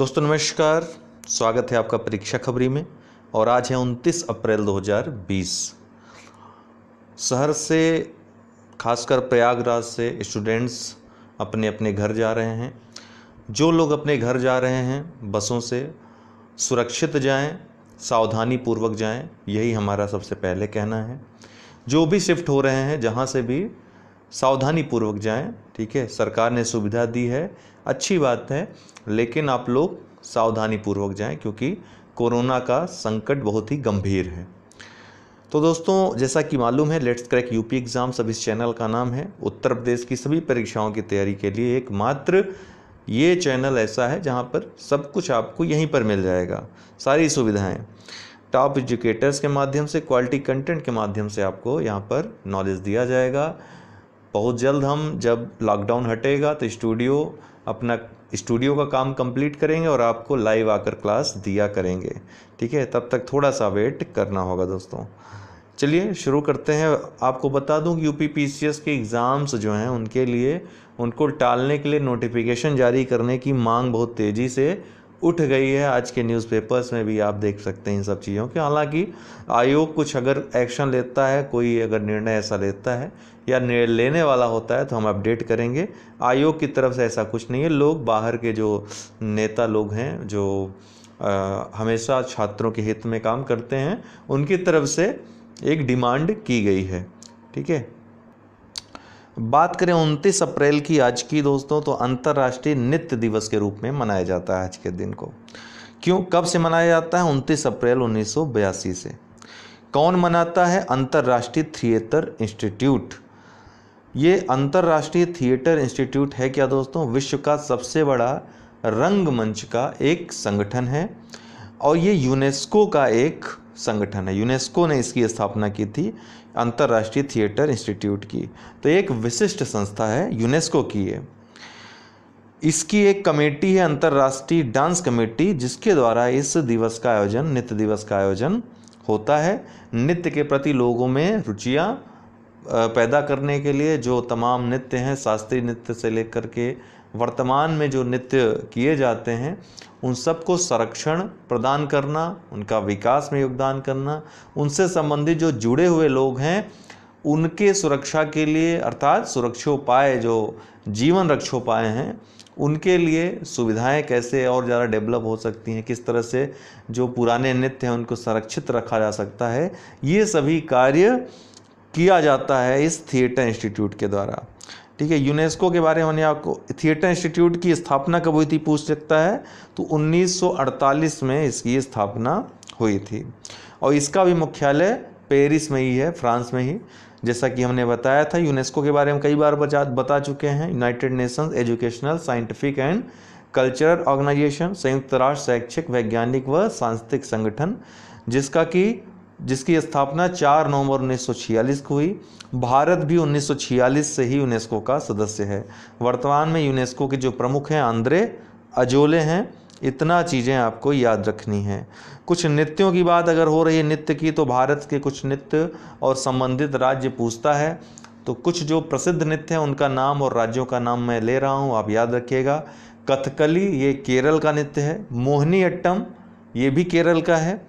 दोस्तों नमस्कार स्वागत है आपका परीक्षा खबरी में और आज है 29 अप्रैल 2020 शहर से खासकर प्रयागराज से स्टूडेंट्स अपने अपने घर जा रहे हैं जो लोग अपने घर जा रहे हैं बसों से सुरक्षित जाएं सावधानी पूर्वक जाएं यही हमारा सबसे पहले कहना है जो भी शिफ्ट हो रहे हैं जहाँ से भी सावधानी पूर्वक जाएं ठीक है सरकार ने सुविधा दी है अच्छी बात है लेकिन आप लोग सावधानी पूर्वक जाएं क्योंकि कोरोना का संकट बहुत ही गंभीर है तो दोस्तों जैसा कि मालूम है लेट्स क्रैक यूपी एग्जाम सब इस चैनल का नाम है उत्तर प्रदेश की सभी परीक्षाओं की तैयारी के लिए एकमात्र ये चैनल ऐसा है जहाँ पर सब कुछ आपको यहीं पर मिल जाएगा सारी सुविधाएँ टॉप एजुकेटर्स के माध्यम से क्वालिटी कंटेंट के माध्यम से आपको यहाँ पर नॉलेज दिया जाएगा बहुत जल्द हम जब लॉकडाउन हटेगा तो स्टूडियो अपना स्टूडियो का काम कंप्लीट करेंगे और आपको लाइव आकर क्लास दिया करेंगे ठीक है तब तक थोड़ा सा वेट करना होगा दोस्तों चलिए शुरू करते हैं आपको बता दूं कि यू पी के एग्ज़ाम्स जो हैं उनके लिए उनको टालने के लिए नोटिफिकेशन जारी करने की मांग बहुत तेज़ी से उठ गई है आज के न्यूज़पेपर्स में भी आप देख सकते हैं इन सब चीज़ों की हालांकि आयोग कुछ अगर एक्शन लेता है कोई अगर निर्णय ऐसा लेता है या निर्णय लेने वाला होता है तो हम अपडेट करेंगे आयोग की तरफ से ऐसा कुछ नहीं है लोग बाहर के जो नेता लोग हैं जो आ, हमेशा छात्रों के हित में काम करते हैं उनकी तरफ से एक डिमांड की गई है ठीक है बात करें उनतीस अप्रैल की आज की दोस्तों तो अंतर्राष्ट्रीय नृत्य दिवस के रूप में मनाया जाता है आज के दिन को क्यों कब से मनाया जाता है उनतीस अप्रैल उन्नीस से कौन मनाता है अंतर्राष्ट्रीय थिएटर इंस्टीट्यूट ये अंतर्राष्ट्रीय थिएटर इंस्टीट्यूट है क्या दोस्तों विश्व का सबसे बड़ा रंगमंच का एक संगठन है और ये यूनेस्को का एक संगठन है यूनेस्को ने इसकी स्थापना की थी अंतर्राष्ट्रीय थिएटर इंस्टीट्यूट की तो एक विशिष्ट संस्था है यूनेस्को की है इसकी एक कमेटी है अंतर्राष्ट्रीय डांस कमेटी जिसके द्वारा इस दिवस का आयोजन नृत्य दिवस का आयोजन होता है नृत्य के प्रति लोगों में रुचियाँ पैदा करने के लिए जो तमाम नृत्य हैं शास्त्रीय नृत्य से लेकर के वर्तमान में जो नृत्य किए जाते हैं उन सबको संरक्षण प्रदान करना उनका विकास में योगदान करना उनसे संबंधित जो जुड़े हुए लोग हैं उनके सुरक्षा के लिए अर्थात सुरक्षोपाय जो जीवन रक्षोपाय हैं उनके लिए सुविधाएं कैसे और ज़्यादा डेवलप हो सकती हैं किस तरह से जो पुराने नृत्य हैं उनको संरक्षित रखा जा सकता है ये सभी कार्य किया जाता है इस थिएटर इंस्टीट्यूट के द्वारा ठीक है यूनेस्को के बारे में आपको थिएटर इंस्टीट्यूट की स्थापना कब हुई थी पूछ सकता है तो 1948 में इसकी स्थापना हुई थी और इसका भी मुख्यालय पेरिस में ही है फ्रांस में ही जैसा कि हमने बताया था यूनेस्को के बारे में कई बार बचा बता चुके हैं United Nations Educational Scientific and Cultural Organisation संयुक्त राष्ट्र शैक्षिक वैज्ञानिक व सांस्कृतिक संगठन जिसका कि जिसकी स्थापना 4 नवंबर 1946 को हुई भारत भी 1946 से ही यूनेस्को का सदस्य है वर्तमान में यूनेस्को के जो प्रमुख हैं आंद्रे अजोले हैं इतना चीज़ें आपको याद रखनी हैं कुछ नृत्यों की बात अगर हो रही है नृत्य की तो भारत के कुछ नृत्य और संबंधित राज्य पूछता है तो कुछ जो प्रसिद्ध नृत्य हैं उनका नाम और राज्यों का नाम मैं ले रहा हूँ आप याद रखिएगा कथकली ये केरल का नृत्य है मोहनी अट्टम ये भी केरल का है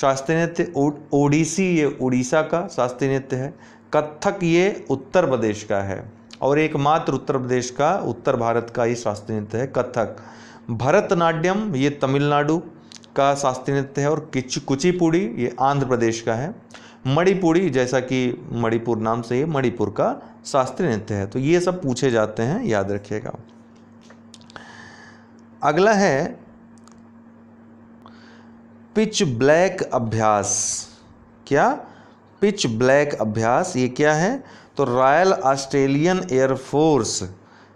शास्त्रीय नृत्य ओडिसी ये उड़ीसा का शास्त्रीय नृत्य है कथक ये उत्तर प्रदेश का है और एकमात्र उत्तर प्रदेश का उत्तर भारत का ये शास्त्रीय नृत्य है कथक भरतनाट्यम ये तमिलनाडु का शास्त्रीय नृत्य है और किच कुचिपुड़ी ये आंध्र प्रदेश का है मणिपुरी जैसा कि मणिपुर नाम से ये मणिपुर का शास्त्रीय नृत्य है तो ये सब पूछे जाते हैं याद रखिएगा अगला है पिच ब्लैक अभ्यास क्या पिच ब्लैक अभ्यास ये क्या है तो रॉयल ऑस्ट्रेलियन एयरफोर्स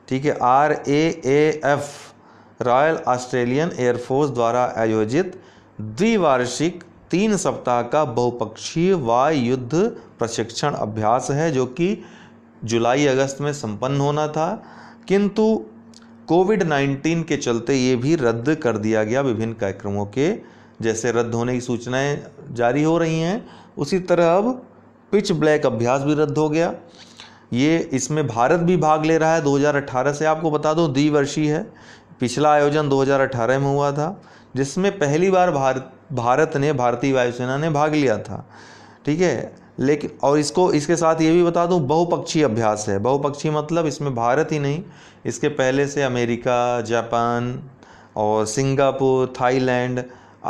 ठीक है R A A F Royal Australian air force द्वारा आयोजित द्विवार्षिक तीन सप्ताह का बहुपक्षीय वायु युद्ध प्रशिक्षण अभ्यास है जो कि जुलाई अगस्त में संपन्न होना था किंतु कोविड 19 के चलते ये भी रद्द कर दिया गया विभिन्न कार्यक्रमों के जैसे रद्द होने की सूचनाएं जारी हो रही हैं उसी तरह अब पिच ब्लैक अभ्यास भी रद्द हो गया ये इसमें भारत भी भाग ले रहा है 2018 से आपको बता दूं द्विवर्षीय है पिछला आयोजन 2018 में हुआ था जिसमें पहली बार भारत भारत ने भारतीय वायुसेना ने भाग लिया था ठीक है लेकिन और इसको इसके साथ ये भी बता दूँ बहुपक्षीय अभ्यास है बहुपक्षीय मतलब इसमें भारत ही नहीं इसके पहले से अमेरिका जापान और सिंगापुर थाईलैंड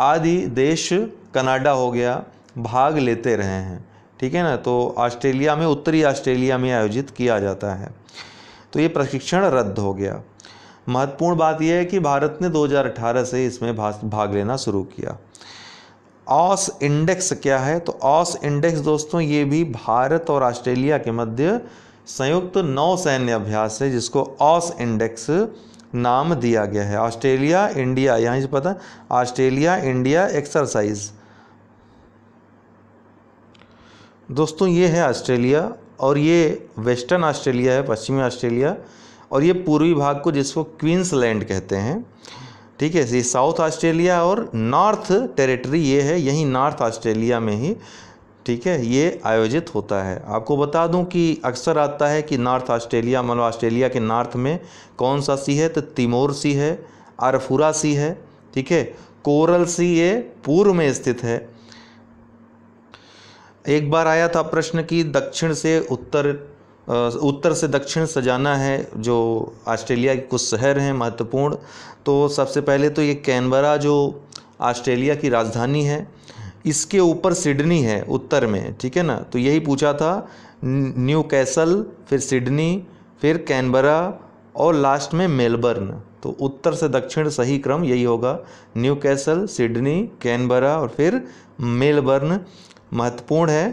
आदि देश कनाडा हो गया भाग लेते रहे हैं ठीक है ना तो ऑस्ट्रेलिया में उत्तरी ऑस्ट्रेलिया में आयोजित किया जाता है तो ये प्रशिक्षण रद्द हो गया महत्वपूर्ण बात यह है कि भारत ने 2018 से इसमें भाग लेना शुरू किया ऑस इंडेक्स क्या है तो ऑस इंडेक्स दोस्तों ये भी भारत और ऑस्ट्रेलिया के मध्य संयुक्त नौसैन्य अभ्यास है जिसको ऑस इंडेक्स नाम दिया गया है ऑस्ट्रेलिया इंडिया यहाँ से पता ऑस्ट्रेलिया इंडिया एक्सरसाइज दोस्तों ये है ऑस्ट्रेलिया और ये वेस्टर्न ऑस्ट्रेलिया है पश्चिमी ऑस्ट्रेलिया और ये पूर्वी भाग को जिसको क्वींसलैंड कहते हैं ठीक है ये साउथ ऑस्ट्रेलिया और नॉर्थ टेरिटरी ये है यहीं नॉर्थ ऑस्ट्रेलिया में ही ठीक है ये आयोजित होता है आपको बता दूं कि अक्सर आता है कि नॉर्थ ऑस्ट्रेलिया मतलब ऑस्ट्रेलिया के नॉर्थ में कौन सा सी है तो तिमोर सी है अरफुरा सी है ठीक है कोरल सी ये पूर्व में स्थित है एक बार आया था प्रश्न कि दक्षिण से उत्तर उत्तर से दक्षिण सजाना है जो ऑस्ट्रेलिया के कुछ शहर हैं महत्वपूर्ण तो सबसे पहले तो ये कैनबरा जो ऑस्ट्रेलिया की राजधानी है इसके ऊपर सिडनी है उत्तर में ठीक है ना तो यही पूछा था न्यू कैसल फिर सिडनी फिर कैनबरा और लास्ट में मेलबर्न तो उत्तर से दक्षिण सही क्रम यही होगा न्यू कैसल सिडनी कैनबरा और फिर मेलबर्न महत्वपूर्ण है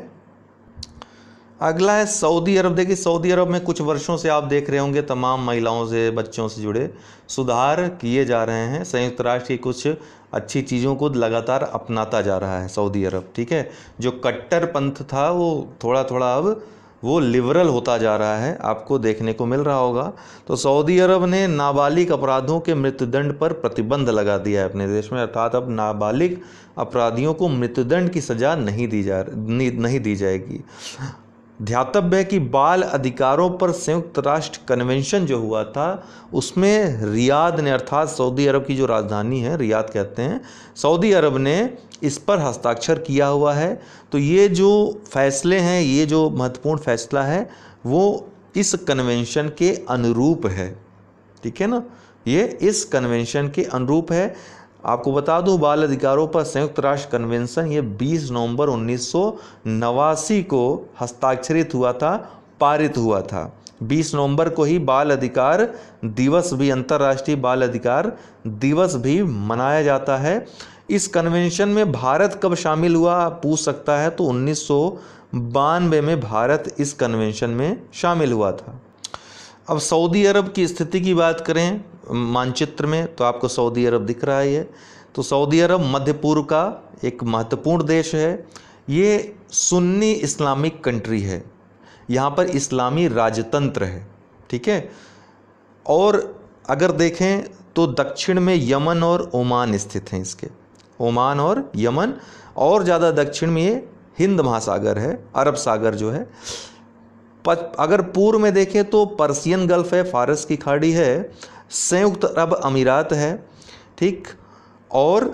अगला है सऊदी अरब देखिए सऊदी अरब में कुछ वर्षों से आप देख रहे होंगे तमाम महिलाओं से बच्चों से जुड़े सुधार किए जा रहे हैं संयुक्त राष्ट्र की कुछ अच्छी चीज़ों को लगातार अपनाता जा रहा है सऊदी अरब ठीक है जो कट्टर पंथ था वो थोड़ा थोड़ा अब वो लिबरल होता जा रहा है आपको देखने को मिल रहा होगा तो सऊदी अरब ने नाबालिग अपराधों के मृत्युदंड पर प्रतिबंध लगा दिया है अपने देश में अर्थात अब नाबालिग अपराधियों को मृत्युदंड की सज़ा नहीं दी जा नहीं दी जाएगी ध्यातव्य है कि बाल अधिकारों पर संयुक्त राष्ट्र कन्वेंशन जो हुआ था उसमें रियाद ने अर्थात सऊदी अरब की जो राजधानी है रियाद कहते हैं सऊदी अरब ने इस पर हस्ताक्षर किया हुआ है तो ये जो फैसले हैं ये जो महत्वपूर्ण फैसला है वो इस कन्वेंशन के अनुरूप है ठीक है ना ये इस कन्वेंशन के अनुरूप है आपको बता दूं बाल अधिकारों पर संयुक्त राष्ट्र कन्वेंशन ये 20 नवंबर उन्नीस को हस्ताक्षरित हुआ था पारित हुआ था 20 नवंबर को ही बाल अधिकार दिवस भी अंतर्राष्ट्रीय बाल अधिकार दिवस भी मनाया जाता है इस कन्वेंशन में भारत कब शामिल हुआ पूछ सकता है तो उन्नीस में भारत इस कन्वेंशन में शामिल हुआ था अब सऊदी अरब की स्थिति की बात करें मानचित्र में तो आपको सऊदी अरब दिख रहा है तो सऊदी अरब मध्य पूर्व का एक महत्वपूर्ण देश है ये सुन्नी इस्लामिक कंट्री है यहाँ पर इस्लामी राजतंत्र है ठीक है और अगर देखें तो दक्षिण में यमन और ओमान स्थित हैं इसके ओमान और यमन और ज़्यादा दक्षिण में ये हिंद महासागर है अरब सागर जो है अगर पूर्व में देखें तो पर्सियन गल्फ़ है फारस की खाड़ी है संयुक्त अरब अमीरात है ठीक और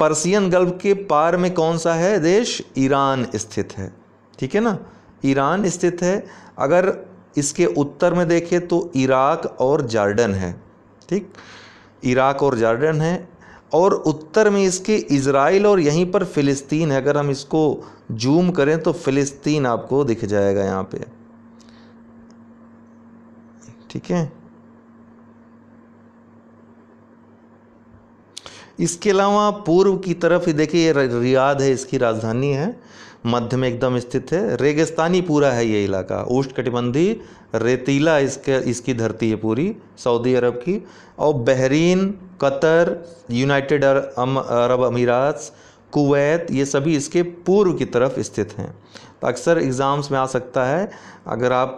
पर्सियन गल्फ के पार में कौन सा है देश ईरान स्थित है ठीक है ना ईरान स्थित है अगर इसके उत्तर में देखें तो इराक और जार्डन है ठीक इराक और जार्डन है और उत्तर में इसके इसराइल और यहीं पर फ़िलिस्तीन है अगर हम इसको जूम करें तो फ़िलिस्तीन आपको दिख जाएगा यहाँ पे ठीक है इसके अलावा पूर्व की तरफ ही देखिए ये रियाद है इसकी राजधानी है मध्य में एकदम स्थित है रेगिस्तानी पूरा है ये इलाका उष्णकटिबंधी रेतीला इसके इसकी धरती है पूरी सऊदी अरब की और बहरीन कतर यूनाइटेड अरब अमीरात कुवैत ये सभी इसके पूर्व की तरफ स्थित हैं तो अक्सर एग्ज़ाम्स में आ सकता है अगर आप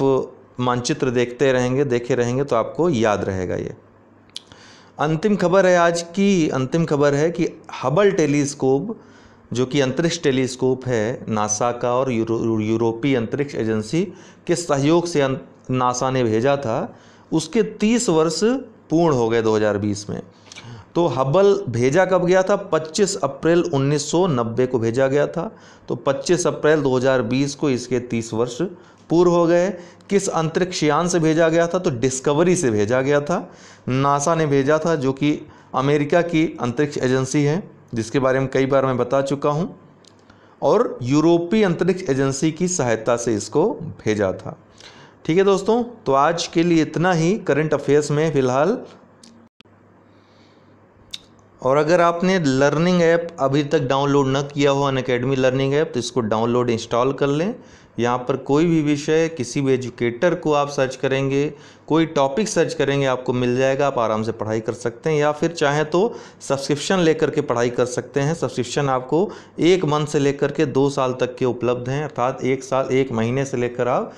मानचित्र देखते रहेंगे देखे रहेंगे तो आपको याद रहेगा ये अंतिम खबर है आज की अंतिम खबर है कि हबल टेलीस्कोप जो कि अंतरिक्ष टेलीस्कोप है नासा का और यूरो, यूरोपीय अंतरिक्ष एजेंसी के सहयोग से नासा अं, ने भेजा था उसके 30 वर्ष पूर्ण हो गए 2020 में तो हबल भेजा कब गया था 25 अप्रैल 1990 को भेजा गया था तो 25 अप्रैल 2020 को इसके 30 वर्ष पूर्व हो गए किस अंतरिक्ष यान से भेजा गया था तो डिस्कवरी से भेजा गया था नासा ने भेजा था जो कि अमेरिका की अंतरिक्ष एजेंसी है जिसके बारे में कई बार मैं बता चुका हूँ और यूरोपीय अंतरिक्ष एजेंसी की सहायता से इसको भेजा था ठीक है दोस्तों तो आज के लिए इतना ही करंट अफेयर्स में फ़िलहाल और अगर आपने लर्निंग ऐप अभी तक डाउनलोड ना किया हो अन अकेडमी लर्निंग ऐप तो इसको डाउनलोड इंस्टॉल कर लें यहाँ पर कोई भी विषय किसी भी एजुकेटर को आप सर्च करेंगे कोई टॉपिक सर्च करेंगे आपको मिल जाएगा आप आराम से पढ़ाई कर सकते हैं या फिर चाहें तो सब्सक्रिप्शन लेकर के पढ़ाई कर सकते हैं सब्सक्रिप्शन आपको एक मंथ से लेकर के दो साल तक के उपलब्ध हैं अर्थात एक साल एक महीने से लेकर आप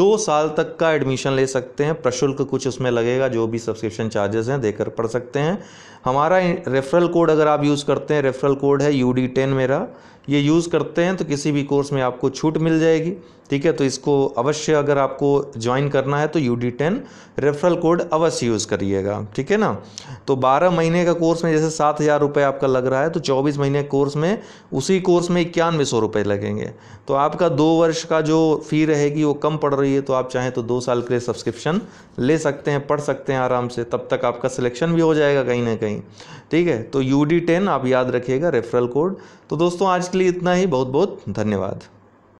दो साल तक का एडमिशन ले सकते हैं प्रशुल्क कुछ उसमें लगेगा जो भी सब्सक्रिप्शन चार्जेस हैं देकर पढ़ सकते हैं हमारा रेफरल कोड अगर आप यूज़ करते हैं रेफरल कोड है यू डी टेन मेरा ये यूज़ करते हैं तो किसी भी कोर्स में आपको छूट मिल जाएगी ठीक है तो इसको अवश्य अगर आपको ज्वाइन करना है तो U D ten referral code अवश्य यूज़ करिएगा ठीक है ना तो 12 महीने का कोर्स में जैसे सात हज़ार रुपये आपका लग रहा है तो 24 महीने कोर्स में उसी कोर्स में इक्यानवे सौ रुपये लगेंगे तो आपका दो वर्ष का जो फ़ी रहेगी वो कम पड़ रही है तो आप चाहें तो दो साल के लिए सब्सक्रिप्शन ले सकते हैं पढ़ सकते हैं आराम से तब तक आपका सिलेक्शन भी हो जाएगा कहीं ना कहीं ठीक है तो यू टेन आप याद रखिएगा रेफरल कोड तो दोस्तों आज के लिए इतना ही बहुत बहुत धन्यवाद